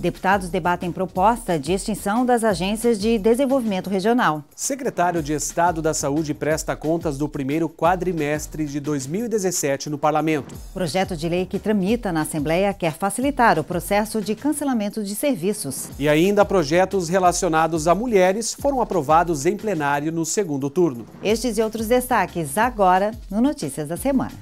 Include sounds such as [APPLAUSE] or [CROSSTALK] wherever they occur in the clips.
Deputados debatem proposta de extinção das agências de desenvolvimento regional. Secretário de Estado da Saúde presta contas do primeiro quadrimestre de 2017 no parlamento. Projeto de lei que tramita na Assembleia quer facilitar o processo de cancelamento de serviços. E ainda projetos relacionados a mulheres foram aprovados em plenário no segundo turno. Estes e outros destaques agora no Notícias da Semana.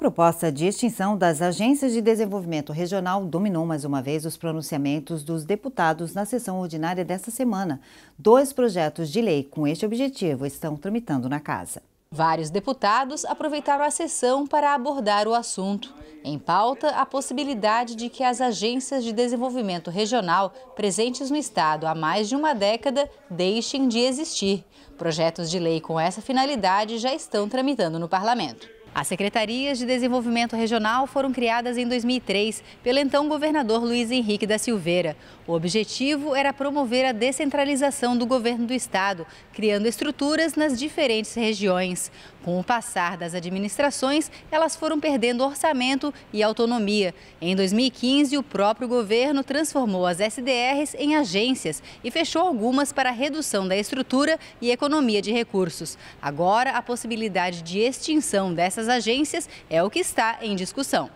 proposta de extinção das agências de desenvolvimento regional dominou mais uma vez os pronunciamentos dos deputados na sessão ordinária desta semana. Dois projetos de lei com este objetivo estão tramitando na casa. Vários deputados aproveitaram a sessão para abordar o assunto. Em pauta, a possibilidade de que as agências de desenvolvimento regional presentes no Estado há mais de uma década deixem de existir. Projetos de lei com essa finalidade já estão tramitando no Parlamento. As secretarias de desenvolvimento regional foram criadas em 2003 pelo então governador Luiz Henrique da Silveira. O objetivo era promover a descentralização do governo do estado, criando estruturas nas diferentes regiões. Com o passar das administrações, elas foram perdendo orçamento e autonomia. Em 2015, o próprio governo transformou as SDRs em agências e fechou algumas para redução da estrutura e economia de recursos. Agora, a possibilidade de extinção dessas agências é o que está em discussão.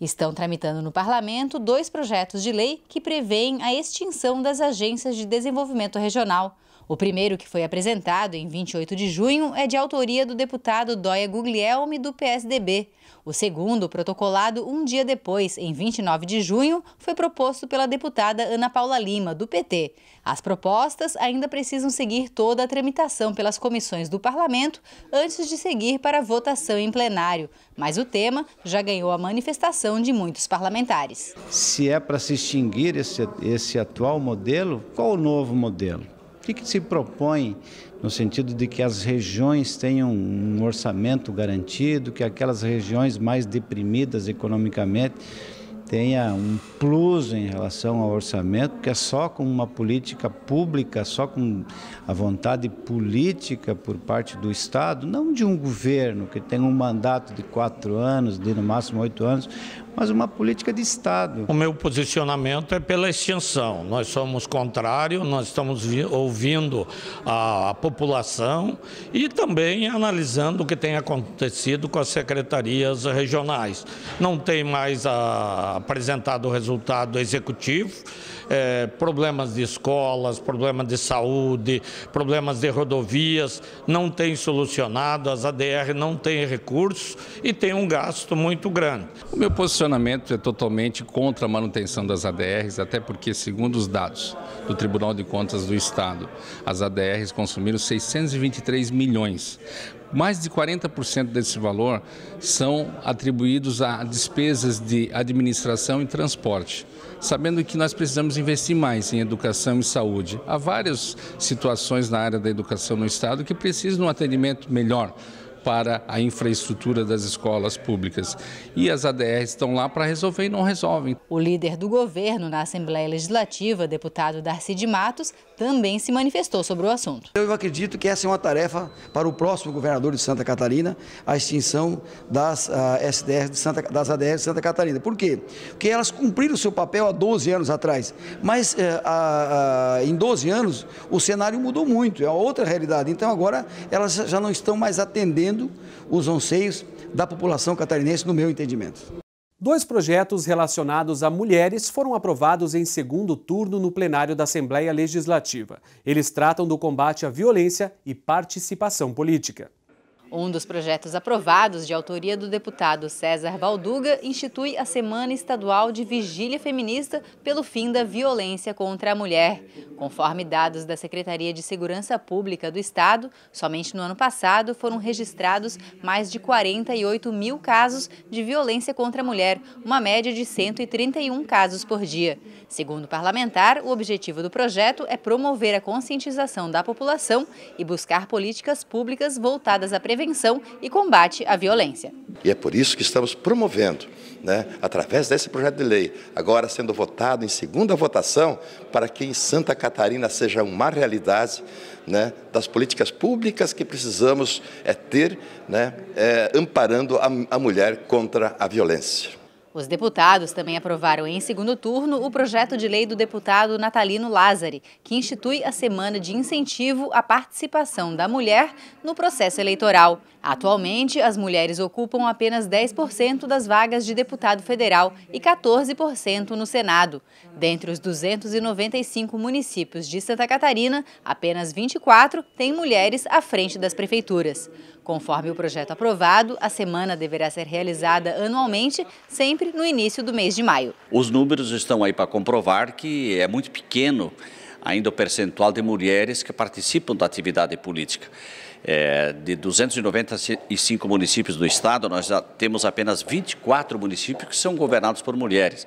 Estão tramitando no parlamento dois projetos de lei que prevêem a extinção das agências de desenvolvimento regional. O primeiro, que foi apresentado em 28 de junho, é de autoria do deputado Dóia Guglielmi, do PSDB. O segundo, protocolado um dia depois, em 29 de junho, foi proposto pela deputada Ana Paula Lima, do PT. As propostas ainda precisam seguir toda a tramitação pelas comissões do parlamento antes de seguir para votação em plenário, mas o tema já ganhou a manifestação de muitos parlamentares. Se é para se extinguir esse, esse atual modelo, qual o novo modelo? que, que se propõe no sentido de que as regiões tenham um orçamento garantido, que aquelas regiões mais deprimidas economicamente tenha um plus em relação ao orçamento, porque é só com uma política pública, só com a vontade política por parte do Estado, não de um governo que tem um mandato de quatro anos, de no máximo oito anos, mas uma política de Estado. O meu posicionamento é pela extinção. Nós somos contrário, nós estamos ouvindo a, a população e também analisando o que tem acontecido com as secretarias regionais. Não tem mais a, ah, apresentado o resultado executivo, é, problemas de escolas, problemas de saúde, problemas de rodovias, não tem solucionado, as ADR não têm recursos e tem um gasto muito grande. O meu posicionamento posicionamento é totalmente contra a manutenção das ADRs, até porque, segundo os dados do Tribunal de Contas do Estado, as ADRs consumiram 623 milhões. Mais de 40% desse valor são atribuídos a despesas de administração e transporte sabendo que nós precisamos investir mais em educação e saúde. Há várias situações na área da educação no Estado que precisam de um atendimento melhor para a infraestrutura das escolas públicas. E as ADRs estão lá para resolver e não resolvem. O líder do governo na Assembleia Legislativa, deputado Darcy de Matos, também se manifestou sobre o assunto. Eu acredito que essa é uma tarefa para o próximo governador de Santa Catarina, a extinção das, ah, de Santa, das ADRs de Santa Catarina. Por quê? Porque elas cumpriram o seu papel há 12 anos atrás, mas eh, em 12 anos o cenário mudou muito, é outra realidade. Então agora elas já não estão mais atendendo atendendo os anseios da população catarinense, no meu entendimento. Dois projetos relacionados a mulheres foram aprovados em segundo turno no plenário da Assembleia Legislativa. Eles tratam do combate à violência e participação política. Um dos projetos aprovados, de autoria do deputado César Valduga, institui a Semana Estadual de Vigília Feminista pelo fim da violência contra a mulher. Conforme dados da Secretaria de Segurança Pública do Estado, somente no ano passado foram registrados mais de 48 mil casos de violência contra a mulher, uma média de 131 casos por dia. Segundo o parlamentar, o objetivo do projeto é promover a conscientização da população e buscar políticas públicas voltadas à prevenção prevenção e combate à violência. E é por isso que estamos promovendo né, através desse projeto de lei, agora sendo votado em segunda votação, para que em Santa Catarina seja uma realidade né, das políticas públicas que precisamos é, ter, né, é, amparando a, a mulher contra a violência. Os deputados também aprovaram em segundo turno o projeto de lei do deputado Natalino Lázari, que institui a Semana de Incentivo à Participação da Mulher no processo eleitoral. Atualmente, as mulheres ocupam apenas 10% das vagas de deputado federal e 14% no Senado. Dentre os 295 municípios de Santa Catarina, apenas 24 têm mulheres à frente das prefeituras. Conforme o projeto aprovado, a semana deverá ser realizada anualmente, sempre no início do mês de maio. Os números estão aí para comprovar que é muito pequeno ainda o percentual de mulheres que participam da atividade política. É, de 295 municípios do estado, nós já temos apenas 24 municípios que são governados por mulheres.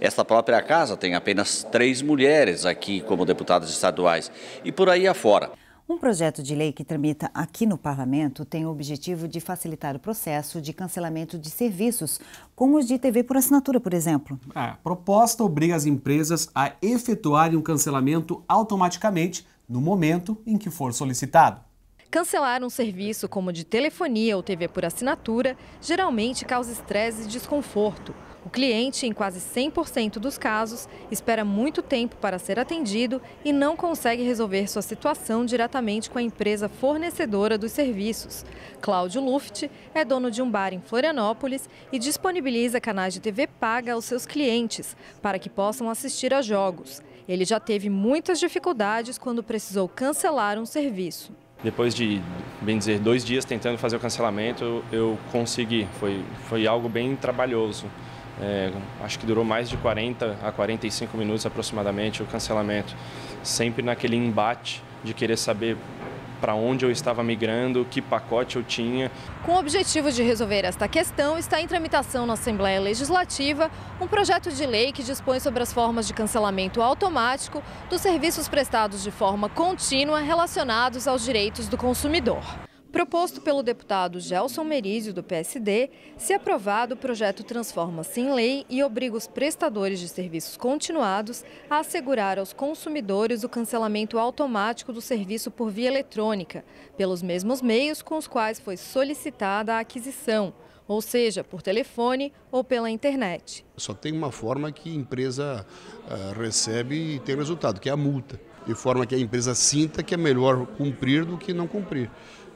Esta própria casa tem apenas três mulheres aqui como deputadas estaduais e por aí afora. Um projeto de lei que tramita aqui no Parlamento tem o objetivo de facilitar o processo de cancelamento de serviços, como os de TV por assinatura, por exemplo. A proposta obriga as empresas a efetuarem um cancelamento automaticamente no momento em que for solicitado. Cancelar um serviço como de telefonia ou TV por assinatura geralmente causa estresse e desconforto. O cliente, em quase 100% dos casos, espera muito tempo para ser atendido e não consegue resolver sua situação diretamente com a empresa fornecedora dos serviços. Cláudio Luft é dono de um bar em Florianópolis e disponibiliza canais de TV paga aos seus clientes para que possam assistir a jogos. Ele já teve muitas dificuldades quando precisou cancelar um serviço. Depois de, bem dizer, dois dias tentando fazer o cancelamento, eu consegui. Foi, foi algo bem trabalhoso. É, acho que durou mais de 40 a 45 minutos aproximadamente o cancelamento, sempre naquele embate de querer saber para onde eu estava migrando, que pacote eu tinha. Com o objetivo de resolver esta questão, está em tramitação na Assembleia Legislativa um projeto de lei que dispõe sobre as formas de cancelamento automático dos serviços prestados de forma contínua relacionados aos direitos do consumidor. Proposto pelo deputado Gelson Merizio, do PSD, se aprovado, o projeto transforma-se em lei e obriga os prestadores de serviços continuados a assegurar aos consumidores o cancelamento automático do serviço por via eletrônica, pelos mesmos meios com os quais foi solicitada a aquisição, ou seja, por telefone ou pela internet. Só tem uma forma que a empresa ah, recebe e tem resultado, que é a multa, de forma que a empresa sinta que é melhor cumprir do que não cumprir.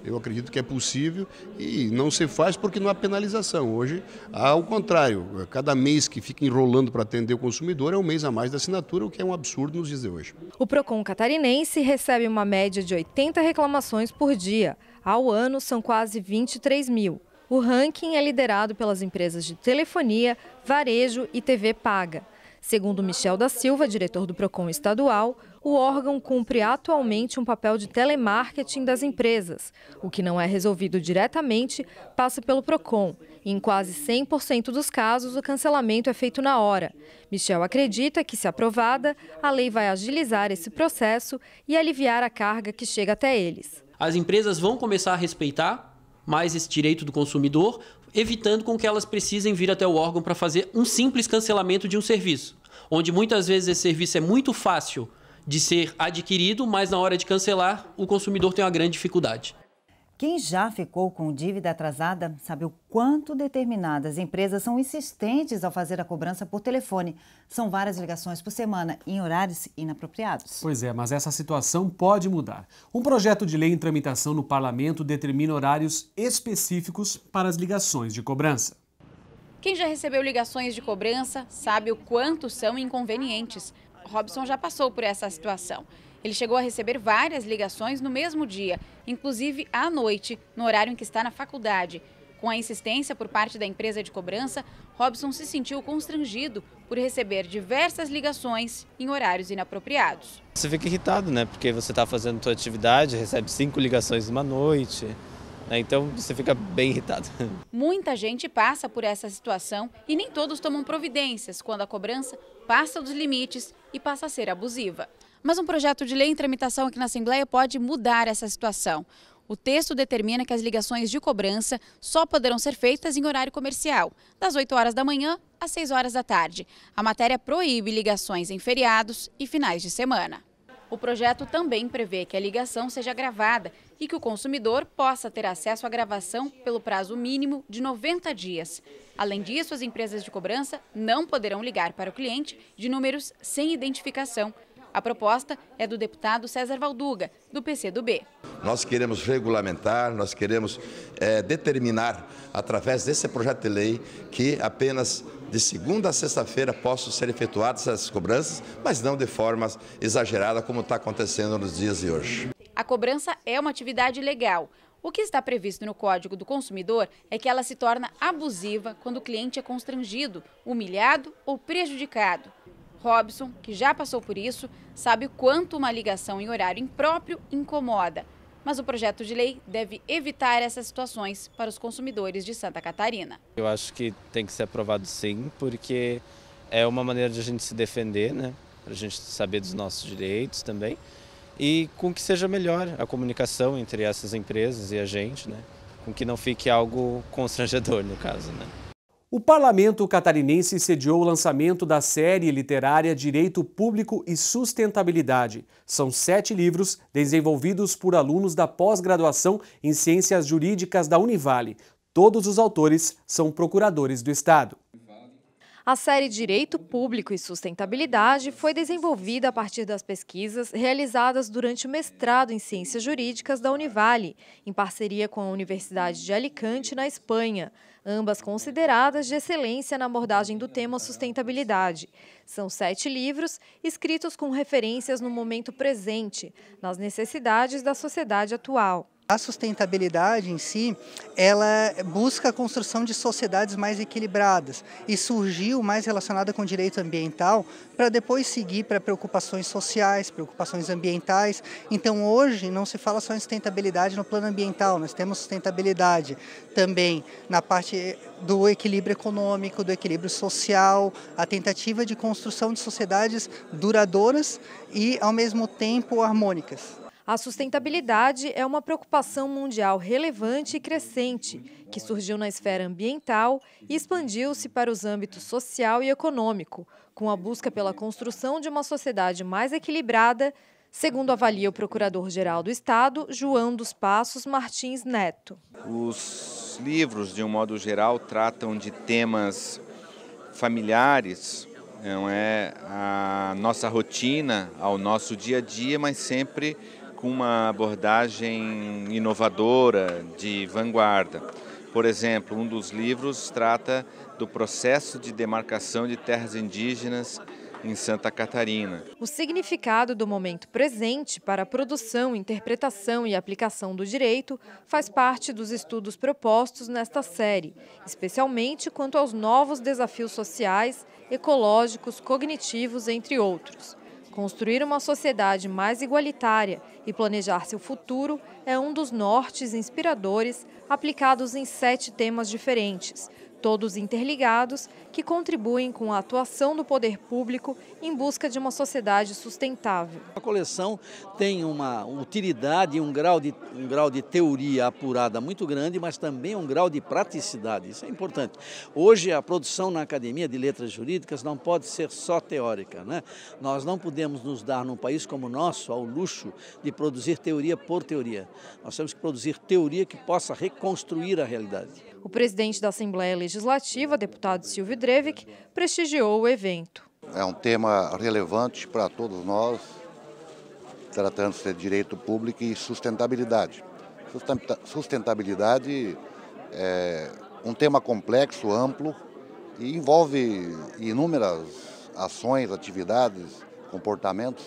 Eu acredito que é possível e não se faz porque não há penalização. Hoje, ao contrário, cada mês que fica enrolando para atender o consumidor é um mês a mais da assinatura, o que é um absurdo nos dias de hoje. O PROCON catarinense recebe uma média de 80 reclamações por dia. Ao ano, são quase 23 mil. O ranking é liderado pelas empresas de telefonia, varejo e TV paga. Segundo Michel da Silva, diretor do PROCON estadual, o órgão cumpre atualmente um papel de telemarketing das empresas. O que não é resolvido diretamente passa pelo PROCON. Em quase 100% dos casos, o cancelamento é feito na hora. Michel acredita que, se aprovada, a lei vai agilizar esse processo e aliviar a carga que chega até eles. As empresas vão começar a respeitar mais esse direito do consumidor, evitando com que elas precisem vir até o órgão para fazer um simples cancelamento de um serviço, onde muitas vezes esse serviço é muito fácil de ser adquirido, mas na hora de cancelar, o consumidor tem uma grande dificuldade. Quem já ficou com dívida atrasada sabe o quanto determinadas empresas são insistentes ao fazer a cobrança por telefone. São várias ligações por semana em horários inapropriados. Pois é, mas essa situação pode mudar. Um projeto de lei em tramitação no parlamento determina horários específicos para as ligações de cobrança. Quem já recebeu ligações de cobrança sabe o quanto são inconvenientes. Robson já passou por essa situação. Ele chegou a receber várias ligações no mesmo dia, inclusive à noite, no horário em que está na faculdade. Com a insistência por parte da empresa de cobrança, Robson se sentiu constrangido por receber diversas ligações em horários inapropriados. Você fica irritado, né? Porque você está fazendo sua atividade, recebe cinco ligações uma noite. Né? Então você fica bem irritado. [LAUGHS] Muita gente passa por essa situação e nem todos tomam providências quando a cobrança passa dos limites e passa a ser abusiva. Mas um projeto de lei em tramitação aqui na Assembleia pode mudar essa situação. O texto determina que as ligações de cobrança só poderão ser feitas em horário comercial, das 8 horas da manhã às 6 horas da tarde. A matéria proíbe ligações em feriados e finais de semana. O projeto também prevê que a ligação seja gravada e que o consumidor possa ter acesso à gravação pelo prazo mínimo de 90 dias. Além disso, as empresas de cobrança não poderão ligar para o cliente de números sem identificação a proposta é do deputado César Valduga, do PCdoB. Nós queremos regulamentar, nós queremos é, determinar, através desse projeto de lei, que apenas de segunda a sexta-feira possam ser efetuadas essas cobranças, mas não de forma exagerada, como está acontecendo nos dias de hoje. A cobrança é uma atividade legal. O que está previsto no Código do Consumidor é que ela se torna abusiva quando o cliente é constrangido, humilhado ou prejudicado. Robson, que já passou por isso, sabe quanto uma ligação em horário impróprio incomoda. Mas o projeto de lei deve evitar essas situações para os consumidores de Santa Catarina. Eu acho que tem que ser aprovado sim, porque é uma maneira de a gente se defender, né? Para a gente saber dos nossos direitos também. E com que seja melhor a comunicação entre essas empresas e a gente, né? Com que não fique algo constrangedor, no caso, né? O parlamento catarinense sediou o lançamento da série literária Direito Público e Sustentabilidade. São sete livros desenvolvidos por alunos da pós-graduação em Ciências Jurídicas da Univale. Todos os autores são procuradores do Estado. A série Direito Público e Sustentabilidade foi desenvolvida a partir das pesquisas realizadas durante o mestrado em Ciências Jurídicas da Univale, em parceria com a Universidade de Alicante, na Espanha, ambas consideradas de excelência na abordagem do tema sustentabilidade. São sete livros escritos com referências no momento presente, nas necessidades da sociedade atual. A sustentabilidade em si, ela busca a construção de sociedades mais equilibradas e surgiu mais relacionada com o direito ambiental para depois seguir para preocupações sociais, preocupações ambientais. Então hoje não se fala só em sustentabilidade no plano ambiental, nós temos sustentabilidade também na parte do equilíbrio econômico, do equilíbrio social, a tentativa de construção de sociedades duradouras e ao mesmo tempo harmônicas. A sustentabilidade é uma preocupação mundial relevante e crescente, que surgiu na esfera ambiental e expandiu-se para os âmbitos social e econômico, com a busca pela construção de uma sociedade mais equilibrada, segundo avalia o Procurador-Geral do Estado, João dos Passos Martins Neto. Os livros, de um modo geral, tratam de temas familiares, não é a nossa rotina, ao nosso dia a dia, mas sempre com uma abordagem inovadora, de vanguarda. Por exemplo, um dos livros trata do processo de demarcação de terras indígenas em Santa Catarina. O significado do momento presente para a produção, interpretação e aplicação do direito faz parte dos estudos propostos nesta série, especialmente quanto aos novos desafios sociais, ecológicos, cognitivos, entre outros. Construir uma sociedade mais igualitária e planejar seu futuro é um dos nortes inspiradores aplicados em sete temas diferentes, todos interligados, que contribuem com a atuação do poder público em busca de uma sociedade sustentável. A coleção tem uma utilidade e um grau de, um grau de teoria apurada muito grande, mas também um grau de praticidade. Isso é importante. Hoje, a produção na Academia de Letras Jurídicas não pode ser só teórica. Né? Nós não podemos nos dar, num país como o nosso, ao luxo de produzir teoria por teoria. Nós temos que produzir teoria que possa reconstruir a realidade. O presidente da Assembleia Legislativa, deputado Silvio Drevik, prestigiou o evento. É um tema relevante para todos nós, tratando-se de direito público e sustentabilidade. Sustentabilidade é um tema complexo, amplo e envolve inúmeras ações, atividades, comportamentos.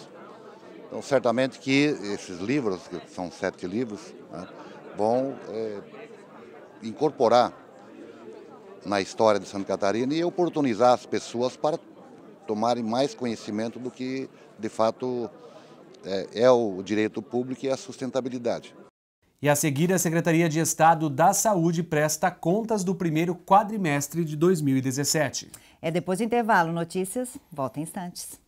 Então, certamente que esses livros, que são sete livros, né, vão é, incorporar na história de Santa Catarina e oportunizar as pessoas para tomarem mais conhecimento do que, de fato, é, é o direito público e a sustentabilidade. E a seguir, a Secretaria de Estado da Saúde presta contas do primeiro quadrimestre de 2017. É depois do intervalo. Notícias, volta em instantes.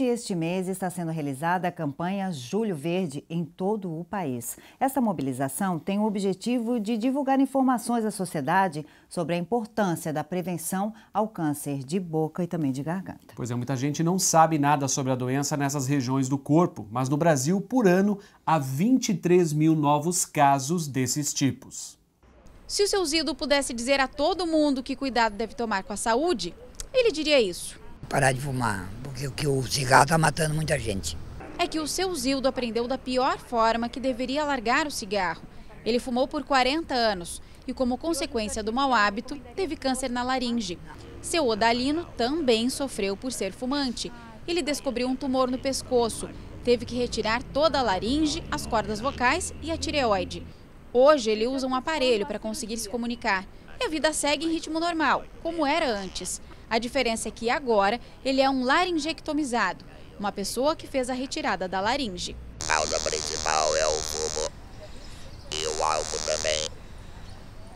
Durante este mês está sendo realizada a campanha Julho Verde em todo o país. Esta mobilização tem o objetivo de divulgar informações à sociedade sobre a importância da prevenção ao câncer de boca e também de garganta. Pois é, muita gente não sabe nada sobre a doença nessas regiões do corpo, mas no Brasil, por ano, há 23 mil novos casos desses tipos. Se o seu Zido pudesse dizer a todo mundo que cuidado deve tomar com a saúde, ele diria isso parar de fumar, porque o cigarro está matando muita gente. É que o seu Zildo aprendeu da pior forma que deveria largar o cigarro. Ele fumou por 40 anos e, como consequência do mau hábito, teve câncer na laringe. Seu Odalino também sofreu por ser fumante. Ele descobriu um tumor no pescoço, teve que retirar toda a laringe, as cordas vocais e a tireoide. Hoje ele usa um aparelho para conseguir se comunicar e a vida segue em ritmo normal, como era antes. A diferença é que agora ele é um laringectomizado, uma pessoa que fez a retirada da laringe. A causa principal é o fumo e o álcool também.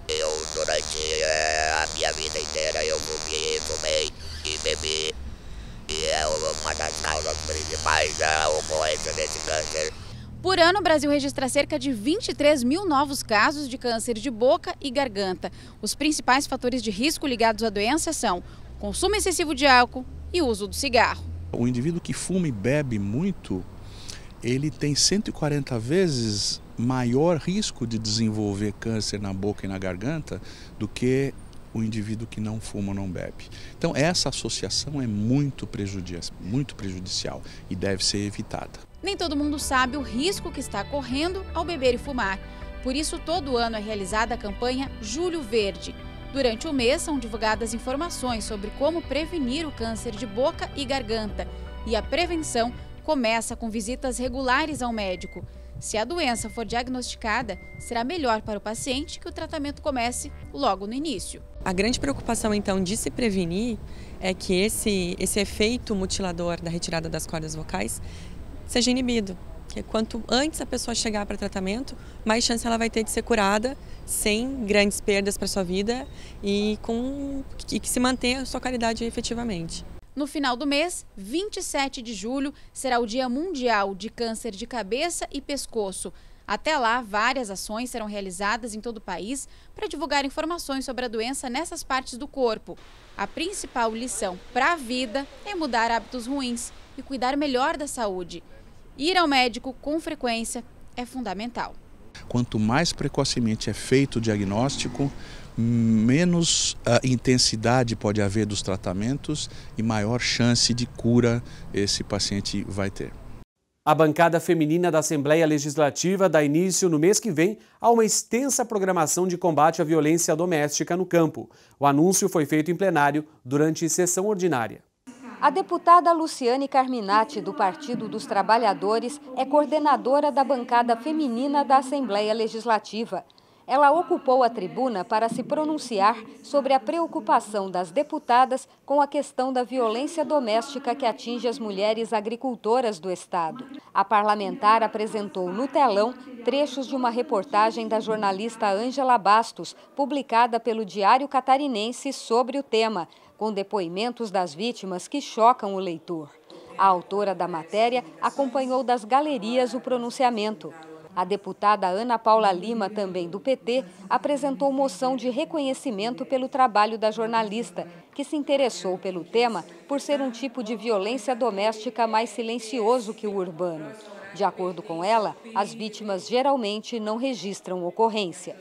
Eu, durante eh, a minha vida inteira, eu fumei, fumei e bebi. E é uma das causas principais da é ocorrência desse câncer. Por ano, o Brasil registra cerca de 23 mil novos casos de câncer de boca e garganta. Os principais fatores de risco ligados à doença são consumo excessivo de álcool e uso do cigarro. O indivíduo que fuma e bebe muito, ele tem 140 vezes maior risco de desenvolver câncer na boca e na garganta do que o indivíduo que não fuma ou não bebe. Então essa associação é muito, prejudici muito prejudicial e deve ser evitada. Nem todo mundo sabe o risco que está correndo ao beber e fumar. Por isso, todo ano é realizada a campanha Julho Verde Durante o mês são divulgadas informações sobre como prevenir o câncer de boca e garganta. E a prevenção começa com visitas regulares ao médico. Se a doença for diagnosticada, será melhor para o paciente que o tratamento comece logo no início. A grande preocupação, então, de se prevenir é que esse, esse efeito mutilador da retirada das cordas vocais seja inibido quanto antes a pessoa chegar para tratamento, mais chance ela vai ter de ser curada sem grandes perdas para sua vida e com que se mantenha a sua qualidade efetivamente. No final do mês, 27 de julho, será o Dia Mundial de Câncer de Cabeça e Pescoço. Até lá, várias ações serão realizadas em todo o país para divulgar informações sobre a doença nessas partes do corpo. A principal lição para a vida é mudar hábitos ruins e cuidar melhor da saúde ir ao médico com frequência é fundamental. Quanto mais precocemente é feito o diagnóstico, menos ah, intensidade pode haver dos tratamentos e maior chance de cura esse paciente vai ter. A bancada feminina da Assembleia Legislativa dá início no mês que vem a uma extensa programação de combate à violência doméstica no campo. O anúncio foi feito em plenário durante sessão ordinária. A deputada Luciane Carminati, do Partido dos Trabalhadores, é coordenadora da bancada feminina da Assembleia Legislativa. Ela ocupou a tribuna para se pronunciar sobre a preocupação das deputadas com a questão da violência doméstica que atinge as mulheres agricultoras do Estado. A parlamentar apresentou no telão trechos de uma reportagem da jornalista Ângela Bastos, publicada pelo Diário Catarinense sobre o tema, com depoimentos das vítimas que chocam o leitor. A autora da matéria acompanhou das galerias o pronunciamento. A deputada Ana Paula Lima, também do PT, apresentou moção de reconhecimento pelo trabalho da jornalista, que se interessou pelo tema por ser um tipo de violência doméstica mais silencioso que o urbano. De acordo com ela, as vítimas geralmente não registram ocorrência.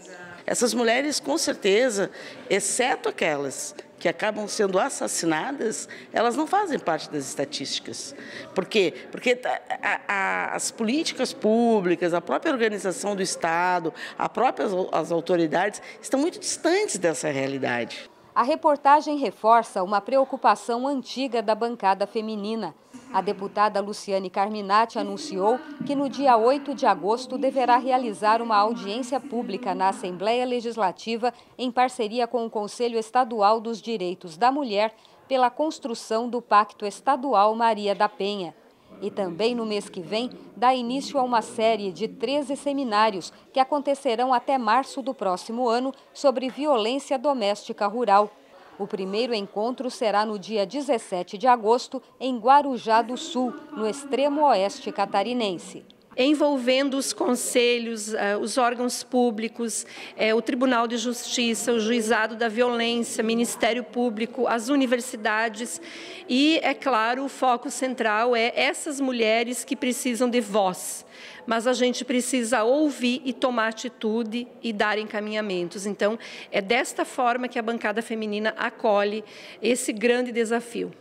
Essas mulheres, com certeza, exceto aquelas que acabam sendo assassinadas, elas não fazem parte das estatísticas. Por quê? Porque tá, a, a, as políticas públicas, a própria organização do Estado, a próprias as autoridades estão muito distantes dessa realidade. A reportagem reforça uma preocupação antiga da bancada feminina a deputada Luciane Carminati anunciou que no dia 8 de agosto deverá realizar uma audiência pública na Assembleia Legislativa em parceria com o Conselho Estadual dos Direitos da Mulher pela construção do Pacto Estadual Maria da Penha. E também no mês que vem dá início a uma série de 13 seminários que acontecerão até março do próximo ano sobre violência doméstica rural. O primeiro encontro será no dia 17 de agosto, em Guarujá do Sul, no extremo oeste catarinense envolvendo os conselhos, eh, os órgãos públicos, eh, o Tribunal de Justiça, o Juizado da Violência, Ministério Público, as universidades e, é claro, o foco central é essas mulheres que precisam de voz mas a gente precisa ouvir e tomar atitude e dar encaminhamentos. Então, é desta forma que a bancada feminina acolhe esse grande desafio.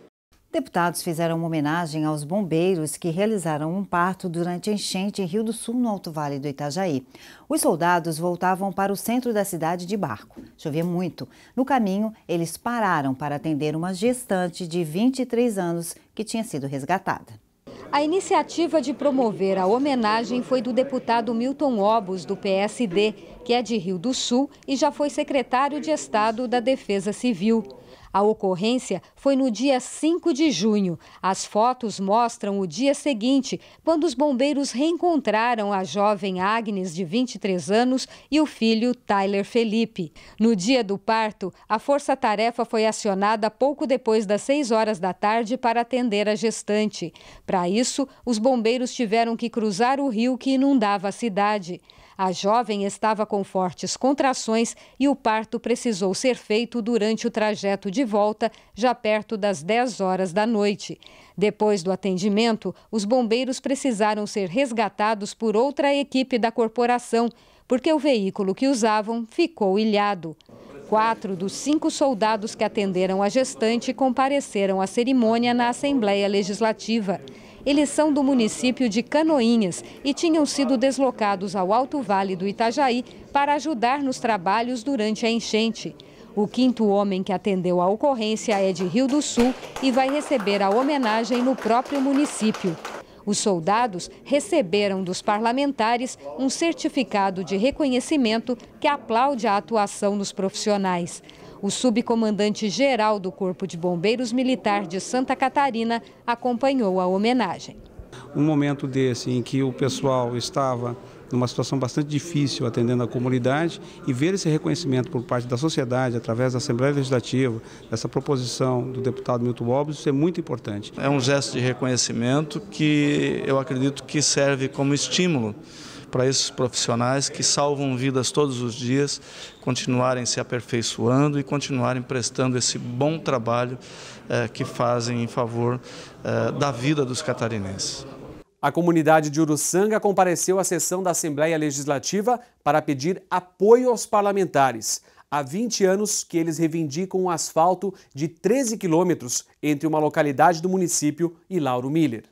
Deputados fizeram uma homenagem aos bombeiros que realizaram um parto durante a enchente em Rio do Sul, no Alto Vale do Itajaí. Os soldados voltavam para o centro da cidade de barco. Chovia muito. No caminho, eles pararam para atender uma gestante de 23 anos que tinha sido resgatada. A iniciativa de promover a homenagem foi do deputado Milton Obos, do PSD, que é de Rio do Sul e já foi secretário de Estado da Defesa Civil. A ocorrência foi no dia 5 de junho. As fotos mostram o dia seguinte, quando os bombeiros reencontraram a jovem Agnes, de 23 anos, e o filho Tyler Felipe. No dia do parto, a força-tarefa foi acionada pouco depois das 6 horas da tarde para atender a gestante. Para isso, os bombeiros tiveram que cruzar o rio que inundava a cidade. A jovem estava com fortes contrações e o parto precisou ser feito durante o trajeto de volta, já perto das 10 horas da noite. Depois do atendimento, os bombeiros precisaram ser resgatados por outra equipe da corporação, porque o veículo que usavam ficou ilhado. Quatro dos cinco soldados que atenderam a gestante compareceram à cerimônia na Assembleia Legislativa. Eles são do município de Canoinhas e tinham sido deslocados ao Alto Vale do Itajaí para ajudar nos trabalhos durante a enchente. O quinto homem que atendeu a ocorrência é de Rio do Sul e vai receber a homenagem no próprio município. Os soldados receberam dos parlamentares um certificado de reconhecimento que aplaude a atuação dos profissionais. O subcomandante-geral do Corpo de Bombeiros Militar de Santa Catarina acompanhou a homenagem. Um momento desse em que o pessoal estava numa situação bastante difícil atendendo a comunidade e ver esse reconhecimento por parte da sociedade através da Assembleia Legislativa, dessa proposição do deputado Milton Alves, isso é muito importante. É um gesto de reconhecimento que eu acredito que serve como estímulo para esses profissionais que salvam vidas todos os dias, continuarem se aperfeiçoando e continuarem prestando esse bom trabalho eh, que fazem em favor eh, da vida dos catarinenses. A comunidade de Uruçanga compareceu à sessão da Assembleia Legislativa para pedir apoio aos parlamentares. Há 20 anos que eles reivindicam um asfalto de 13 quilômetros entre uma localidade do município e Lauro Miller.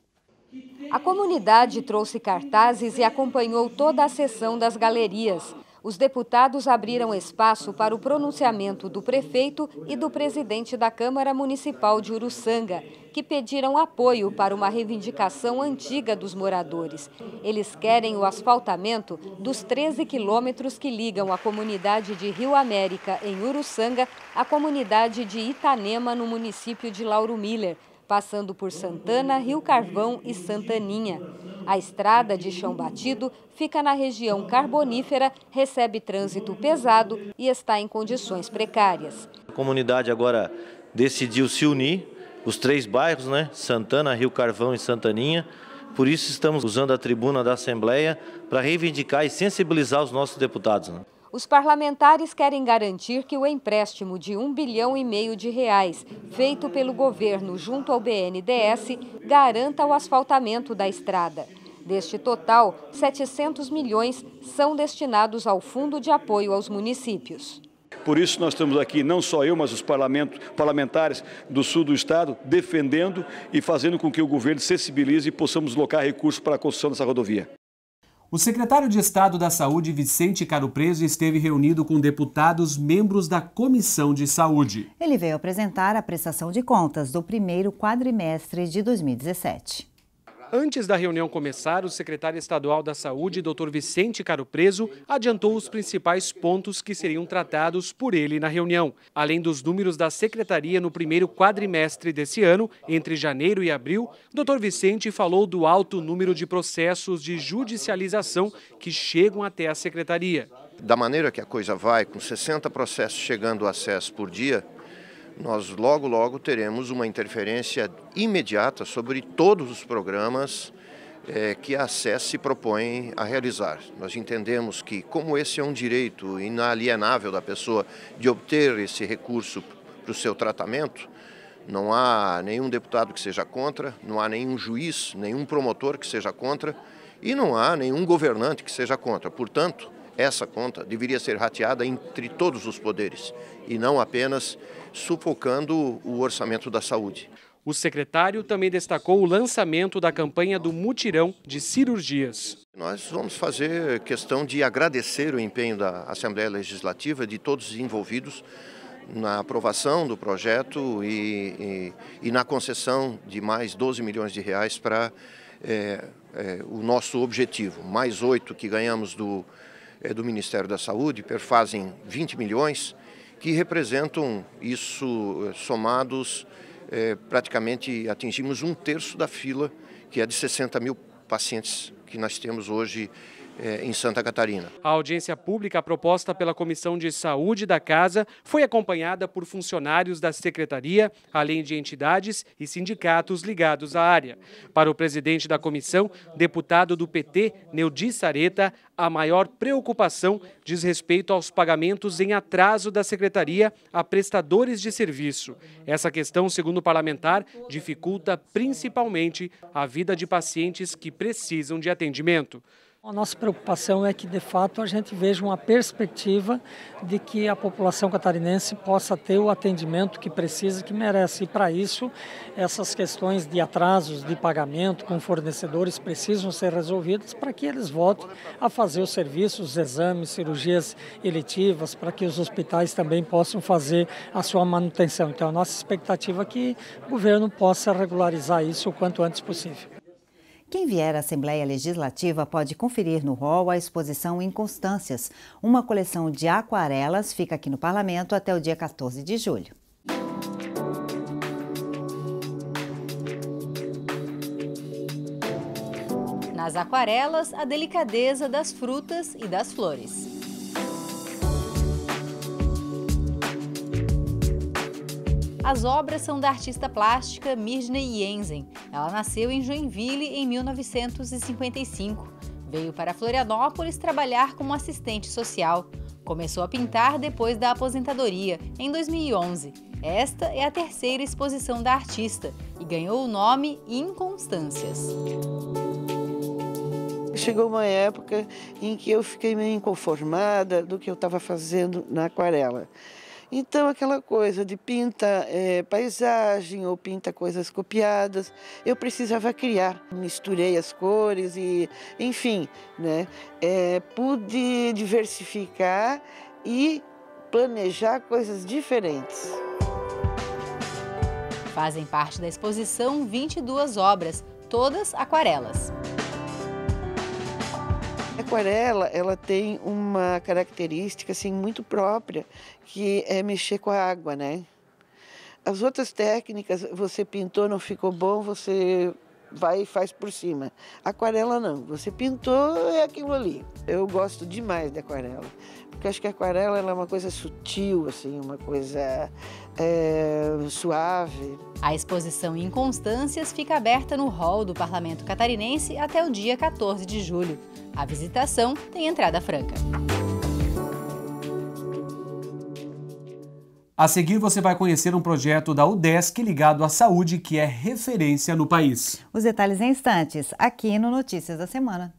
A comunidade trouxe cartazes e acompanhou toda a sessão das galerias. Os deputados abriram espaço para o pronunciamento do prefeito e do presidente da Câmara Municipal de Uruçanga, que pediram apoio para uma reivindicação antiga dos moradores. Eles querem o asfaltamento dos 13 quilômetros que ligam a comunidade de Rio América, em Uruçanga, à comunidade de Itanema, no município de Lauro Miller, passando por Santana, Rio Carvão e Santaninha. A estrada de chão batido fica na região carbonífera, recebe trânsito pesado e está em condições precárias. A comunidade agora decidiu se unir, os três bairros, né? Santana, Rio Carvão e Santaninha. Por isso estamos usando a tribuna da Assembleia para reivindicar e sensibilizar os nossos deputados. Né? Os parlamentares querem garantir que o empréstimo de um bilhão e meio de reais feito pelo governo junto ao BNDES garanta o asfaltamento da estrada. Deste total, 700 milhões são destinados ao Fundo de Apoio aos Municípios. Por isso nós estamos aqui, não só eu, mas os parlamentares do sul do estado, defendendo e fazendo com que o governo sensibilize e possamos locar recursos para a construção dessa rodovia. O secretário de Estado da Saúde, Vicente Caro Preso, esteve reunido com deputados membros da Comissão de Saúde. Ele veio apresentar a prestação de contas do primeiro quadrimestre de 2017. Antes da reunião começar, o secretário estadual da Saúde, Dr. Vicente Caropreso, adiantou os principais pontos que seriam tratados por ele na reunião. Além dos números da secretaria no primeiro quadrimestre desse ano, entre janeiro e abril, Dr. Vicente falou do alto número de processos de judicialização que chegam até a secretaria. Da maneira que a coisa vai, com 60 processos chegando a acesso por dia, nós logo, logo teremos uma interferência imediata sobre todos os programas é, que a SES se propõe a realizar. Nós entendemos que, como esse é um direito inalienável da pessoa de obter esse recurso para o seu tratamento, não há nenhum deputado que seja contra, não há nenhum juiz, nenhum promotor que seja contra e não há nenhum governante que seja contra. Portanto, essa conta deveria ser rateada entre todos os poderes e não apenas sufocando o orçamento da saúde. O secretário também destacou o lançamento da campanha do mutirão de cirurgias. Nós vamos fazer questão de agradecer o empenho da Assembleia Legislativa, de todos os envolvidos na aprovação do projeto e, e, e na concessão de mais 12 milhões de reais para é, é, o nosso objetivo, mais oito que ganhamos do é, do Ministério da Saúde perfazem 20 milhões, que representam isso eh, somados, é, praticamente atingimos um terço da fila, que é de 60 mil pacientes que nós temos hoje eh, em Santa Catarina. A audiência pública proposta pela Comissão de Saúde da Casa foi acompanhada por funcionários da Secretaria, além de entidades e sindicatos ligados à área. Para o presidente da comissão, deputado do PT, Neudi Sareta, a maior preocupação diz respeito aos pagamentos em atraso da Secretaria a prestadores de serviço. Essa questão, segundo o parlamentar, dificulta principalmente a vida de pacientes que precisam de atendimento. A nossa preocupação é que, de fato, a gente veja uma perspectiva de que a população catarinense possa ter o atendimento que precisa, que merece. E, para isso, essas questões de atrasos de pagamento com fornecedores precisam ser resolvidas para que eles voltem a fazer os serviços, exames, cirurgias eletivas, para que os hospitais também possam fazer a sua manutenção. Então, a nossa expectativa é que o governo possa regularizar isso o quanto antes possível. Quem vier à Assembleia Legislativa pode conferir no hall a exposição Inconstâncias. Uma coleção de aquarelas fica aqui no Parlamento até o dia 14 de julho. Nas aquarelas, a delicadeza das frutas e das flores. As obras são da artista plástica Mirney Jensen. Ela nasceu em Joinville em 1955. Veio para Florianópolis trabalhar como assistente social. Começou a pintar depois da aposentadoria, em 2011. Esta é a terceira exposição da artista e ganhou o nome Inconstâncias. Chegou uma época em que eu fiquei meio inconformada do que eu estava fazendo na aquarela. Então, aquela coisa de pinta é, paisagem ou pinta coisas copiadas, eu precisava criar. Misturei as cores e, enfim, né, é, pude diversificar e planejar coisas diferentes. Fazem parte da exposição 22 obras, todas aquarelas aquarela, ela tem uma característica assim muito própria, que é mexer com a água, né? As outras técnicas, você pintou, não ficou bom, você vai e faz por cima. Aquarela não, você pintou é aquilo ali. Eu gosto demais de aquarela. Porque acho que a aquarela é uma coisa sutil, assim, uma coisa é, suave. A exposição Inconstâncias fica aberta no hall do Parlamento Catarinense até o dia 14 de julho. A visitação tem entrada franca. A seguir, você vai conhecer um projeto da UDESC ligado à saúde que é referência no país. Os detalhes em instantes, aqui no Notícias da Semana.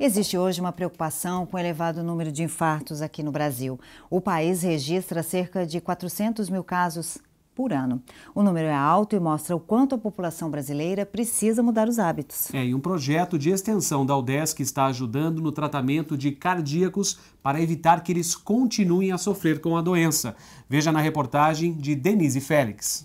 Existe hoje uma preocupação com o elevado número de infartos aqui no Brasil. O país registra cerca de 400 mil casos por ano. O número é alto e mostra o quanto a população brasileira precisa mudar os hábitos. É, e um projeto de extensão da UDESC está ajudando no tratamento de cardíacos para evitar que eles continuem a sofrer com a doença. Veja na reportagem de Denise Félix.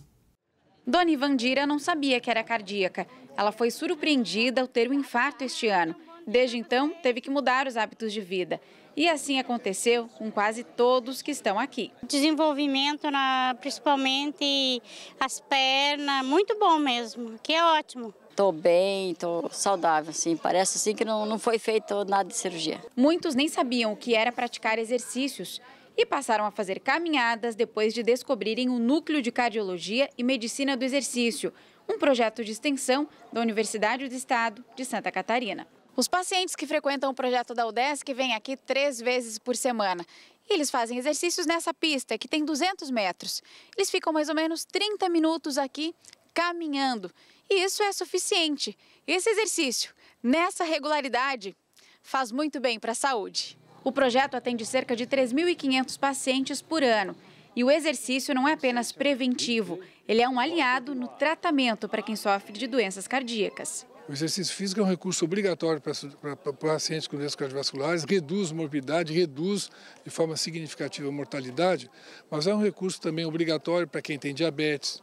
Dona Ivandira não sabia que era cardíaca. Ela foi surpreendida ao ter o um infarto este ano. Desde então, teve que mudar os hábitos de vida. E assim aconteceu com quase todos que estão aqui. Desenvolvimento, na, principalmente as pernas, muito bom mesmo, que é ótimo. Estou bem, estou saudável, assim. Parece assim que não, não foi feito nada de cirurgia. Muitos nem sabiam o que era praticar exercícios e passaram a fazer caminhadas depois de descobrirem o Núcleo de Cardiologia e Medicina do Exercício, um projeto de extensão da Universidade do Estado de Santa Catarina. Os pacientes que frequentam o projeto da UDESC vêm aqui três vezes por semana. E eles fazem exercícios nessa pista, que tem 200 metros. Eles ficam mais ou menos 30 minutos aqui caminhando. E isso é suficiente. Esse exercício, nessa regularidade, faz muito bem para a saúde. O projeto atende cerca de 3.500 pacientes por ano. E o exercício não é apenas preventivo, ele é um aliado no tratamento para quem sofre de doenças cardíacas. O exercício físico é um recurso obrigatório para, pacientes com doenças cardiovasculares, reduz morbidade, reduz de forma significativa a mortalidade, mas é um recurso também obrigatório para quem tem diabetes,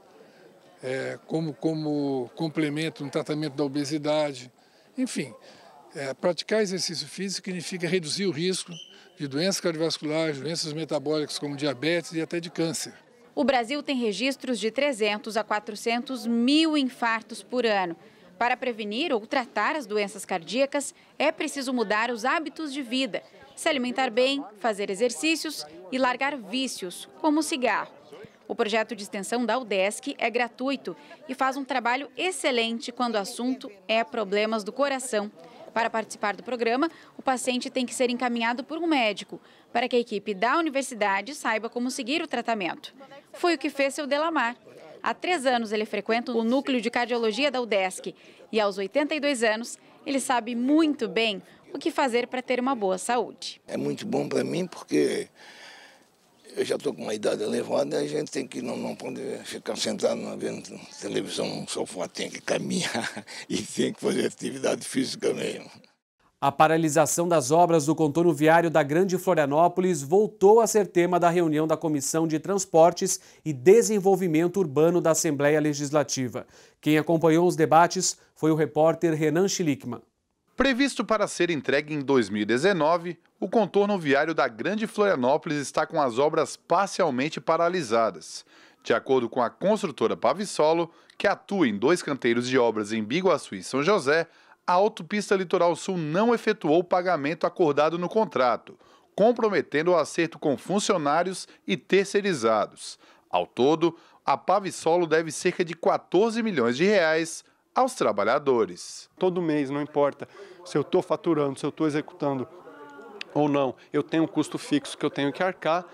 é, como, como complemento no tratamento da obesidade. Enfim, é, praticar exercício físico significa reduzir o risco de doenças cardiovasculares, doenças metabólicas como diabetes e até de câncer. O Brasil tem registros de 300 a 400 mil infartos por ano. Para prevenir ou tratar as doenças cardíacas, é preciso mudar os hábitos de vida, se alimentar bem, fazer exercícios e largar vícios, como o cigarro. O projeto de extensão da UDESC é gratuito e faz um trabalho excelente quando o assunto é problemas do coração. Para participar do programa, o paciente tem que ser encaminhado por um médico, para que a equipe da universidade saiba como seguir o tratamento. Foi o que fez seu Delamar. Há três anos ele frequenta o núcleo de cardiologia da UDESC e aos 82 anos ele sabe muito bem o que fazer para ter uma boa saúde. É muito bom para mim porque eu já estou com uma idade elevada e a gente tem que não, não pode ficar sentado não vendo televisão no sofá, tem que caminhar [LAUGHS] e tem que fazer atividade física mesmo. A paralisação das obras do contorno viário da Grande Florianópolis voltou a ser tema da reunião da Comissão de Transportes e Desenvolvimento Urbano da Assembleia Legislativa. Quem acompanhou os debates foi o repórter Renan Schlickman. Previsto para ser entregue em 2019, o contorno viário da Grande Florianópolis está com as obras parcialmente paralisadas. De acordo com a construtora Pavisolo, que atua em dois canteiros de obras em Biguaçu e São José, a Autopista Litoral Sul não efetuou o pagamento acordado no contrato, comprometendo o acerto com funcionários e terceirizados. Ao todo, a solo deve cerca de 14 milhões de reais aos trabalhadores. Todo mês, não importa se eu estou faturando, se eu estou executando ou não, eu tenho um custo fixo que eu tenho que arcar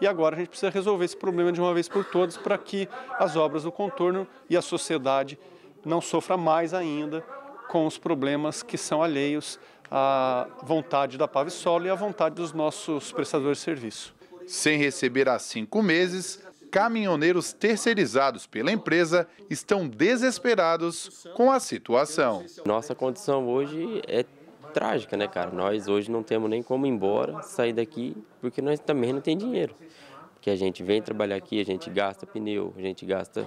e agora a gente precisa resolver esse problema de uma vez por todas para que as obras do contorno e a sociedade não sofra mais ainda com os problemas que são alheios à vontade da Pavisolo e à vontade dos nossos prestadores de serviço. Sem receber há cinco meses, caminhoneiros terceirizados pela empresa estão desesperados com a situação. Nossa condição hoje é trágica, né, cara? Nós hoje não temos nem como ir embora, sair daqui, porque nós também não tem dinheiro. Porque a gente vem trabalhar aqui, a gente gasta pneu, a gente gasta.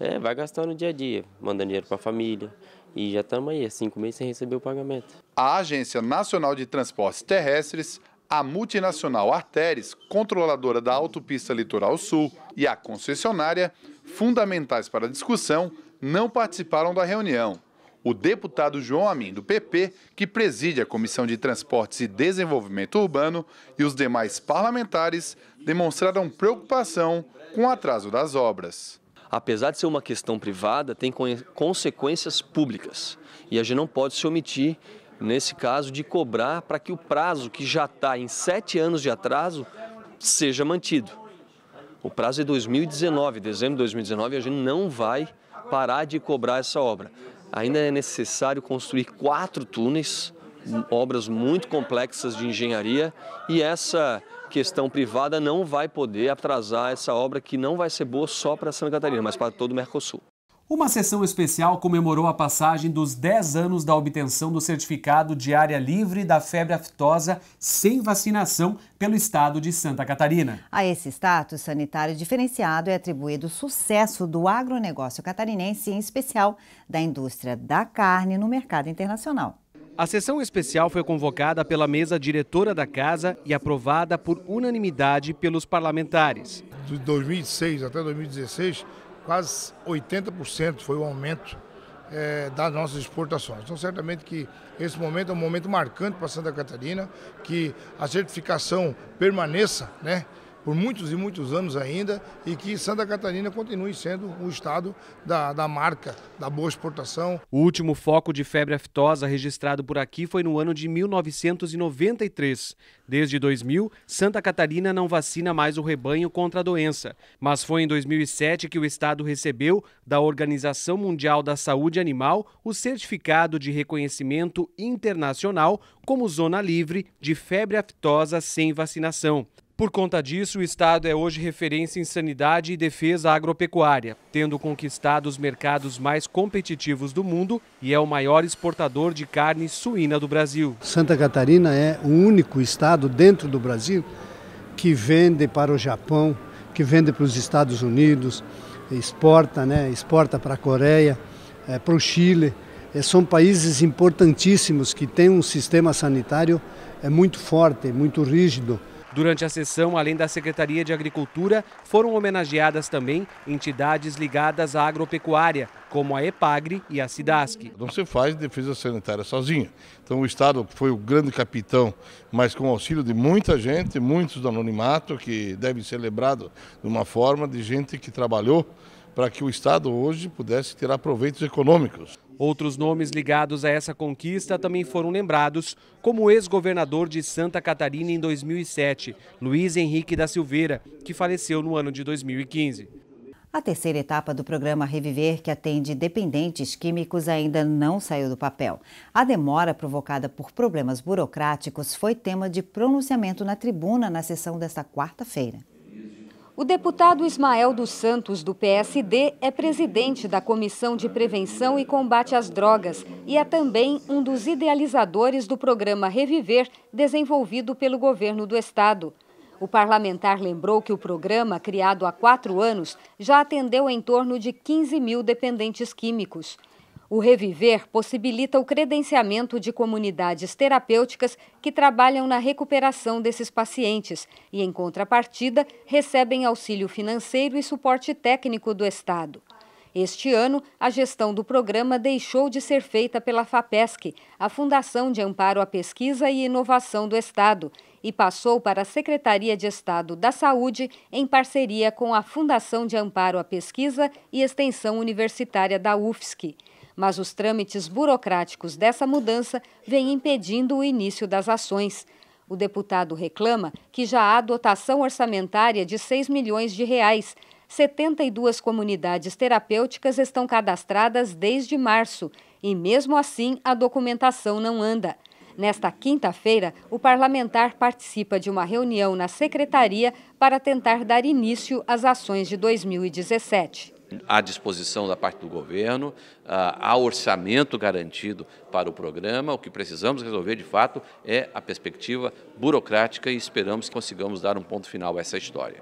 É, vai gastando no dia a dia, mandando dinheiro para a família, e já estamos aí, há cinco meses sem receber o pagamento. A Agência Nacional de Transportes Terrestres, a multinacional Arteres, controladora da autopista Litoral Sul, e a concessionária, fundamentais para a discussão, não participaram da reunião. O deputado João Amin, do PP, que preside a Comissão de Transportes e Desenvolvimento Urbano, e os demais parlamentares demonstraram preocupação com o atraso das obras apesar de ser uma questão privada, tem consequências públicas. E a gente não pode se omitir, nesse caso, de cobrar para que o prazo que já está em sete anos de atraso seja mantido. O prazo é 2019, dezembro de 2019, e a gente não vai parar de cobrar essa obra. Ainda é necessário construir quatro túneis, obras muito complexas de engenharia, e essa questão privada não vai poder atrasar essa obra que não vai ser boa só para Santa Catarina, mas para todo o Mercosul. Uma sessão especial comemorou a passagem dos 10 anos da obtenção do certificado de área livre da febre aftosa sem vacinação pelo estado de Santa Catarina. A esse status sanitário diferenciado é atribuído o sucesso do agronegócio catarinense, em especial da indústria da carne no mercado internacional. A sessão especial foi convocada pela mesa diretora da Casa e aprovada por unanimidade pelos parlamentares. De 2006 até 2016, quase 80% foi o aumento é, das nossas exportações. Então, certamente que esse momento é um momento marcante para Santa Catarina, que a certificação permaneça, né? por muitos e muitos anos ainda e que Santa Catarina continue sendo o estado da, da marca, da boa exportação. O último foco de febre aftosa registrado por aqui foi no ano de 1993. Desde 2000, Santa Catarina não vacina mais o rebanho contra a doença, mas foi em 2007 que o estado recebeu da Organização Mundial da Saúde Animal o certificado de reconhecimento internacional como zona livre de febre aftosa sem vacinação. Por conta disso, o estado é hoje referência em sanidade e defesa agropecuária, tendo conquistado os mercados mais competitivos do mundo e é o maior exportador de carne suína do Brasil. Santa Catarina é o único estado dentro do Brasil que vende para o Japão, que vende para os Estados Unidos, exporta, né? Exporta para a Coreia, é, para o Chile. É, são países importantíssimos que têm um sistema sanitário é muito forte, muito rígido. Durante a sessão, além da Secretaria de Agricultura, foram homenageadas também entidades ligadas à agropecuária, como a EPAGRE e a SIDASC. Não se faz defesa sanitária sozinha. Então o Estado foi o grande capitão, mas com auxílio de muita gente, muitos do anonimato, que deve ser lembrado de uma forma de gente que trabalhou para que o Estado hoje pudesse tirar proveitos econômicos. Outros nomes ligados a essa conquista também foram lembrados, como o ex-governador de Santa Catarina em 2007, Luiz Henrique da Silveira, que faleceu no ano de 2015. A terceira etapa do programa Reviver, que atende dependentes químicos, ainda não saiu do papel. A demora provocada por problemas burocráticos foi tema de pronunciamento na tribuna na sessão desta quarta-feira. O deputado Ismael dos Santos, do PSD, é presidente da Comissão de Prevenção e Combate às Drogas e é também um dos idealizadores do programa Reviver, desenvolvido pelo governo do Estado. O parlamentar lembrou que o programa, criado há quatro anos, já atendeu em torno de 15 mil dependentes químicos. O Reviver possibilita o credenciamento de comunidades terapêuticas que trabalham na recuperação desses pacientes e, em contrapartida, recebem auxílio financeiro e suporte técnico do Estado. Este ano, a gestão do programa deixou de ser feita pela FAPESC, a Fundação de Amparo à Pesquisa e Inovação do Estado, e passou para a Secretaria de Estado da Saúde em parceria com a Fundação de Amparo à Pesquisa e Extensão Universitária da UFSC mas os trâmites burocráticos dessa mudança vêm impedindo o início das ações. O deputado reclama que já há dotação orçamentária de 6 milhões de reais. 72 comunidades terapêuticas estão cadastradas desde março e, mesmo assim, a documentação não anda. Nesta quinta-feira, o parlamentar participa de uma reunião na secretaria para tentar dar início às ações de 2017 à disposição da parte do governo, ah, há orçamento garantido para o programa. O que precisamos resolver, de fato, é a perspectiva burocrática e esperamos que consigamos dar um ponto final a essa história.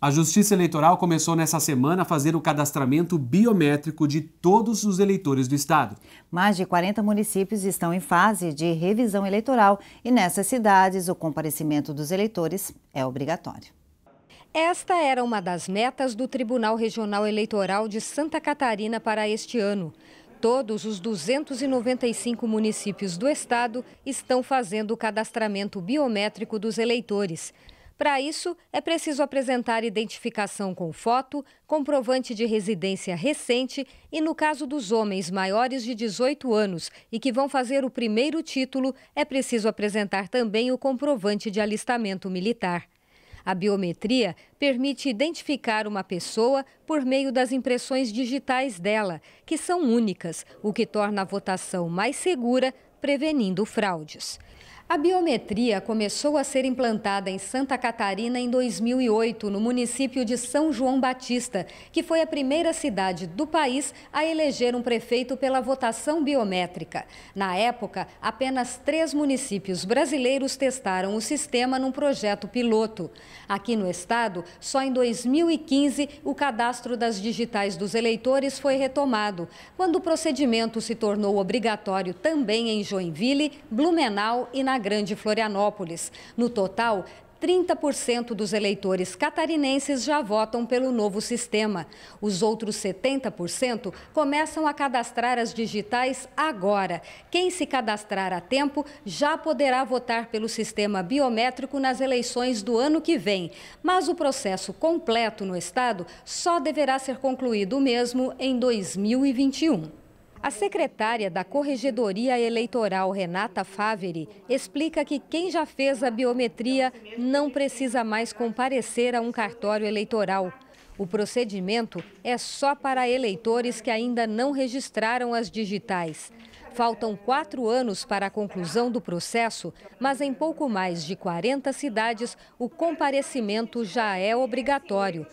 A Justiça Eleitoral começou nessa semana a fazer o cadastramento biométrico de todos os eleitores do estado. Mais de 40 municípios estão em fase de revisão eleitoral e nessas cidades o comparecimento dos eleitores é obrigatório. Esta era uma das metas do Tribunal Regional Eleitoral de Santa Catarina para este ano. Todos os 295 municípios do estado estão fazendo o cadastramento biométrico dos eleitores. Para isso, é preciso apresentar identificação com foto, comprovante de residência recente e, no caso dos homens maiores de 18 anos e que vão fazer o primeiro título, é preciso apresentar também o comprovante de alistamento militar. A biometria permite identificar uma pessoa por meio das impressões digitais dela, que são únicas, o que torna a votação mais segura, prevenindo fraudes. A biometria começou a ser implantada em Santa Catarina em 2008, no município de São João Batista, que foi a primeira cidade do país a eleger um prefeito pela votação biométrica. Na época, apenas três municípios brasileiros testaram o sistema num projeto piloto. Aqui no estado, só em 2015, o cadastro das digitais dos eleitores foi retomado, quando o procedimento se tornou obrigatório também em Joinville, Blumenau e na na Grande Florianópolis. No total, 30% dos eleitores catarinenses já votam pelo novo sistema. Os outros 70% começam a cadastrar as digitais agora. Quem se cadastrar a tempo já poderá votar pelo sistema biométrico nas eleições do ano que vem. Mas o processo completo no Estado só deverá ser concluído mesmo em 2021. A secretária da Corregedoria Eleitoral, Renata Faveri, explica que quem já fez a biometria não precisa mais comparecer a um cartório eleitoral. O procedimento é só para eleitores que ainda não registraram as digitais. Faltam quatro anos para a conclusão do processo, mas em pouco mais de 40 cidades o comparecimento já é obrigatório.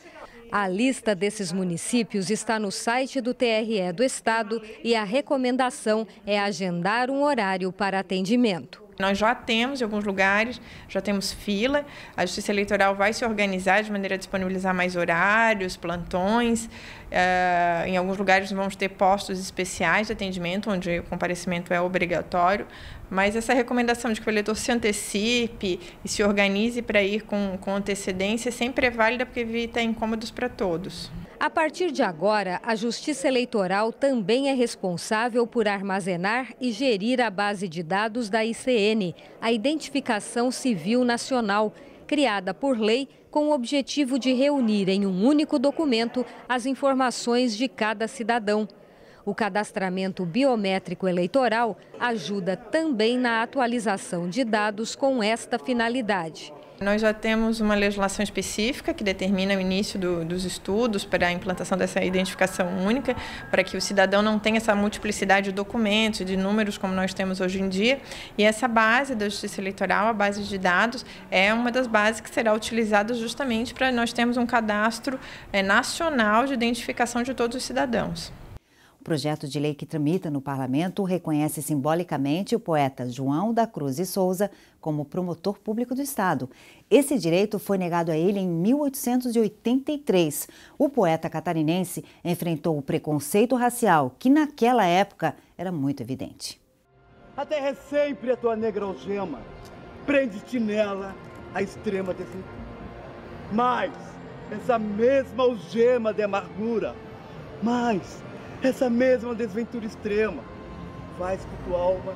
A lista desses municípios está no site do TRE do Estado e a recomendação é agendar um horário para atendimento. Nós já temos em alguns lugares, já temos fila. A Justiça Eleitoral vai se organizar de maneira a disponibilizar mais horários, plantões. Uh, em alguns lugares vamos ter postos especiais de atendimento, onde o comparecimento é obrigatório. Mas essa recomendação de que o eleitor se antecipe e se organize para ir com, com antecedência sempre é válida porque evita incômodos para todos. A partir de agora, a Justiça Eleitoral também é responsável por armazenar e gerir a base de dados da ICN, a Identificação Civil Nacional, criada por lei com o objetivo de reunir em um único documento as informações de cada cidadão. O cadastramento biométrico eleitoral ajuda também na atualização de dados com esta finalidade. Nós já temos uma legislação específica que determina o início do, dos estudos para a implantação dessa identificação única, para que o cidadão não tenha essa multiplicidade de documentos, de números como nós temos hoje em dia. E essa base da Justiça Eleitoral, a base de dados, é uma das bases que será utilizada justamente para nós termos um cadastro é, nacional de identificação de todos os cidadãos. O projeto de lei que tramita no parlamento reconhece simbolicamente o poeta João da Cruz e Souza como promotor público do Estado. Esse direito foi negado a ele em 1883. O poeta catarinense enfrentou o preconceito racial, que naquela época era muito evidente. A terra é sempre a tua negra algema. Prende-te nela a extrema desventura. Mas essa mesma algema de amargura, mas essa mesma desventura extrema faz com que tua alma.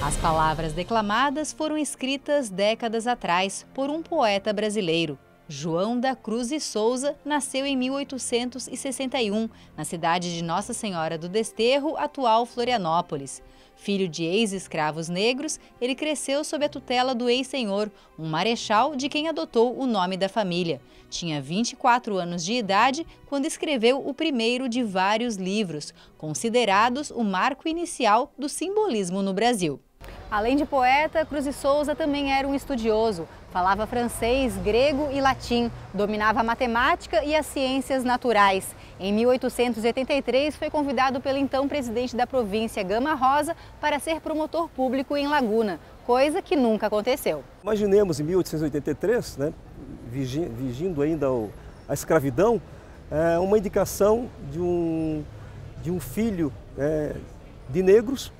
As palavras declamadas foram escritas décadas atrás por um poeta brasileiro. João da Cruz e Souza nasceu em 1861, na cidade de Nossa Senhora do Desterro, atual Florianópolis. Filho de ex-escravos negros, ele cresceu sob a tutela do ex-senhor, um marechal de quem adotou o nome da família. Tinha 24 anos de idade quando escreveu o primeiro de vários livros, considerados o marco inicial do simbolismo no Brasil. Além de poeta, Cruz e Souza também era um estudioso. Falava francês, grego e latim, dominava a matemática e as ciências naturais. Em 1883, foi convidado pelo então presidente da província Gama Rosa para ser promotor público em Laguna, coisa que nunca aconteceu. Imaginemos em 1883, né, vigindo ainda a escravidão, eh, uma indicação de um, de um filho eh, de negros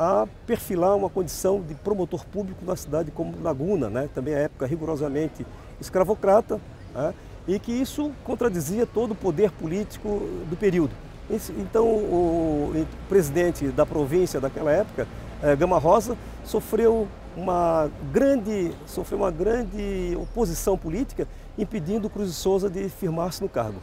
a perfilar uma condição de promotor público na cidade como Laguna, né? também a época rigorosamente escravocrata, né? e que isso contradizia todo o poder político do período. Então, o presidente da província daquela época, eh, Gama Rosa, sofreu uma grande, sofreu uma grande oposição política, impedindo o Cruz de Souza de firmar-se no cargo.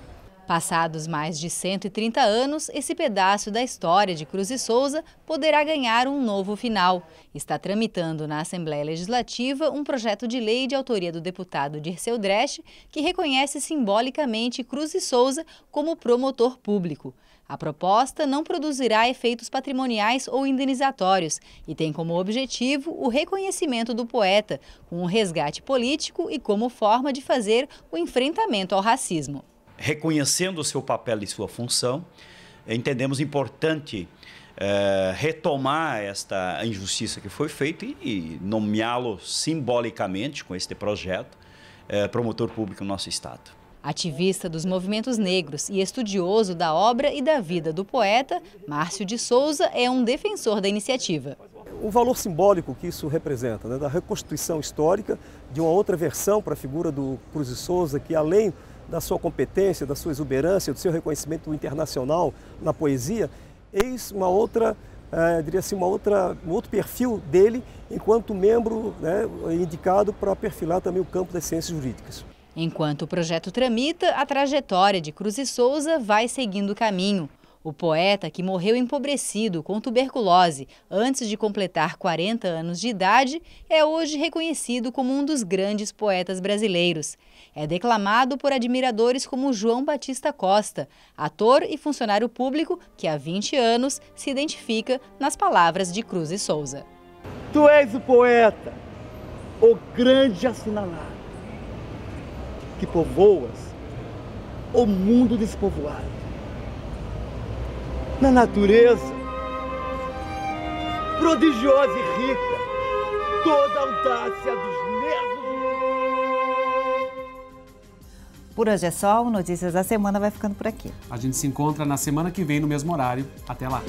Passados mais de 130 anos, esse pedaço da história de Cruz e Souza poderá ganhar um novo final. Está tramitando na Assembleia Legislativa um projeto de lei de autoria do deputado Dirceu Dresch, que reconhece simbolicamente Cruz e Souza como promotor público. A proposta não produzirá efeitos patrimoniais ou indenizatórios e tem como objetivo o reconhecimento do poeta, com um resgate político e como forma de fazer o enfrentamento ao racismo reconhecendo o seu papel e sua função, entendemos importante é, retomar esta injustiça que foi feita e, e nomeá-lo simbolicamente com este projeto é, promotor público no nosso estado. Ativista dos movimentos negros e estudioso da obra e da vida do poeta, Márcio de Souza é um defensor da iniciativa. O valor simbólico que isso representa, né, da reconstituição histórica de uma outra versão para a figura do Cruz de Souza, que além da sua competência, da sua exuberância, do seu reconhecimento internacional na poesia, eis uma outra, eh, diria assim, uma outra, um outro perfil dele enquanto membro né, indicado para perfilar também o campo das ciências jurídicas. Enquanto o projeto tramita, a trajetória de Cruz e Souza vai seguindo o caminho. O poeta, que morreu empobrecido com tuberculose antes de completar 40 anos de idade, é hoje reconhecido como um dos grandes poetas brasileiros. É declamado por admiradores como João Batista Costa, ator e funcionário público que há 20 anos se identifica nas palavras de Cruz e Souza. Tu és o poeta, o grande assinalado, que povoas o mundo despovoado na natureza, prodigiosa e rica, toda a audácia dos nervos. Por hoje é só, o Notícias da Semana vai ficando por aqui. A gente se encontra na semana que vem no mesmo horário. Até lá.